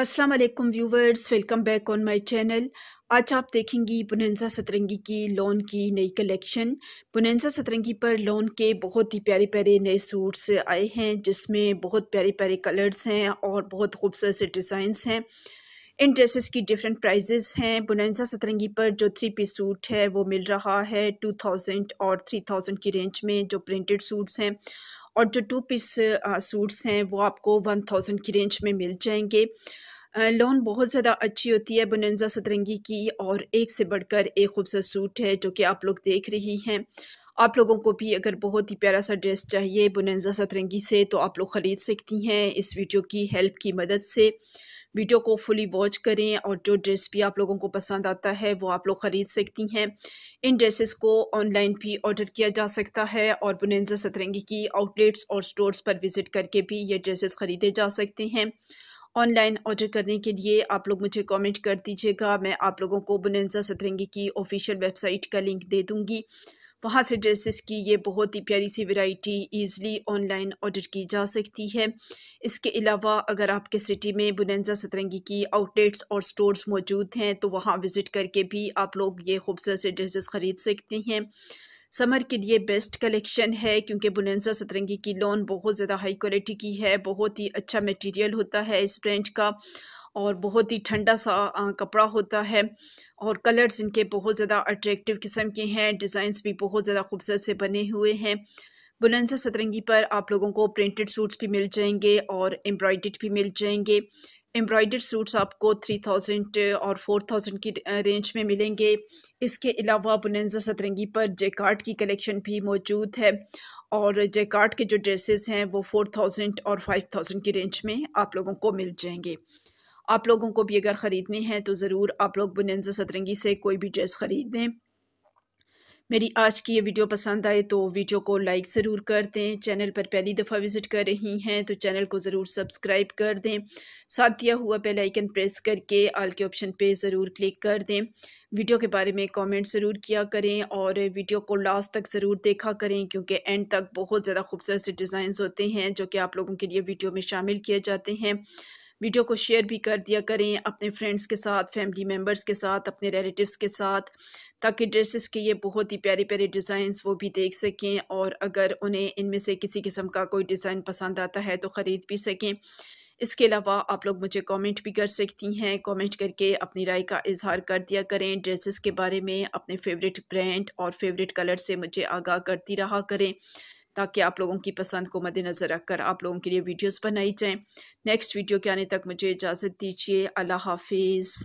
अस्सलाम वालेकुम viewers welcome back on my channel आज आप देखेंगी पुनसा सतरंगी की लॉन की नई कलेक्शन पुनसा सतरंगी पर लॉन के बहुत ही प्यारे प्यारे नए सूट्स आए हैं जिसमें बहुत प्यारे प्यारे कलर्स हैं और बहुत खूबसूरत से डिज़ाइंस हैं इन ड्रेसेस की डिफरेंट प्राइजेस हैं बुनंजा सतरंगी पर जो थ्री पीस सूट है वो मिल रहा है टू थाउजेंड और थ्री थाउजेंड की रेंज में जो प्रिंटेड सूट्स हैं और जो टू पीस सूट्स हैं वो आपको वन थाउजेंड की रेंज में मिल जाएंगे लॉन बहुत ज़्यादा अच्छी होती है बुनंजा सतरंगी की और एक से बढ़कर एक खूबसूरत सूट है जो कि आप लोग देख रही हैं आप लोगों को भी अगर बहुत ही प्यारा सा ड्रेस चाहिए बुनंजा सतरंगी से तो आप लोग ख़रीद सकती हैं इस वीडियो की हेल्प की मदद से वीडियो को फुली वॉच करें और जो ड्रेस भी आप लोगों को पसंद आता है वो आप लोग ख़रीद सकती हैं इन ड्रेसेस को ऑनलाइन भी ऑर्डर किया जा सकता है और बुनंजा सतरंगी की आउटलेट्स और स्टोर्स पर विज़िट करके भी ये ड्रेसेस ख़रीदे जा सकते हैं ऑनलाइन ऑर्डर करने के लिए आप लोग मुझे कमेंट कर दीजिएगा मैं आप लोगों को बुनंजा सतरंगी की ऑफिशियल वेबसाइट का लिंक दे दूँगी वहाँ से ड्रेसेस की ये बहुत ही प्यारी सी वैरायटी ईज़िली ऑनलाइन ऑर्डर की जा सकती है इसके अलावा अगर आपके सिटी में बुनंजा सतरंगी की आउटलेट्स और स्टोर्स मौजूद हैं तो वहाँ विज़िट करके भी आप लोग ये खूबसूरत से ड्रेसेस ख़रीद सकते हैं समर के लिए बेस्ट कलेक्शन है क्योंकि बुनंजा सतरंगी की लॉन बहुत ज़्यादा हाई क्वालिटी की है बहुत ही अच्छा मटेरियल होता है इस ब्रांड का और बहुत ही ठंडा सा कपड़ा होता है और कलर्स इनके बहुत ज़्यादा अट्रैक्टिव किस्म के हैं डिज़ाइंस भी बहुत ज़्यादा खूबसूरत से बने हुए हैं बुलंदा सतरंगी पर आप लोगों को प्रिंटेड सूट्स भी मिल जाएंगे और एम्ब्रॉयड भी मिल जाएंगे एम्ब्रॉयड सूट्स आपको थ्री थाउजेंड और फोर थाउजेंड की रेंज में मिलेंगे इसके अलावा बुनंजा सतरंगी पर जेकार्ड की कलेक्शन भी मौजूद है और जेकार्ड के जो ड्रेसेस हैं वो फोर थाउजेंड और फाइव थाउजेंड की रेंज में आप लोगों को मिल जाएंगे आप लोगों को भी अगर ख़रीदनी है तो ज़रूर आप लोग बुनंजा सतरंगी से कोई भी ड्रेस ख़रीद दें मेरी आज की ये वीडियो पसंद आए तो वीडियो को लाइक ज़रूर कर दें चैनल पर पहली दफ़ा विज़िट कर रही हैं तो चैनल को ज़रूर सब्सक्राइब कर दें साथ दिया हुआ बेल आइकन प्रेस करके आल के ऑप्शन पे ज़रूर क्लिक कर दें वीडियो के बारे में कमेंट ज़रूर किया करें और वीडियो को लास्ट तक ज़रूर देखा करें क्योंकि एंड तक बहुत ज़्यादा खूबसूरत से डिज़ाइन होते हैं जो कि आप लोगों के लिए वीडियो में शामिल किए जाते हैं वीडियो को शेयर भी कर दिया करें अपने फ्रेंड्स के साथ फैमिली मेम्बर्स के साथ अपने रिलेटिव्स के साथ ताकि ड्रेसेस के ये बहुत ही प्यारे प्यारे डिज़ाइंस वो भी देख सकें और अगर उन्हें इनमें से किसी किस्म का कोई डिज़ाइन पसंद आता है तो ख़रीद भी सकें इसके अलावा आप लोग मुझे कमेंट भी कर सकती हैं कमेंट करके अपनी राय का इजहार कर दिया करें ड्रेसेस के बारे में अपने फेवरेट ब्रांड और फेवरेट कलर से मुझे आगाह करती रहा करें ताकि आप लोगों की पसंद को मद्देनज़र रखकर आप लोगों के लिए वीडियोस बनाई जाएं नेक्स्ट वीडियो के आने तक मुझे इजाज़त दीजिए अल्लाह हाफिज़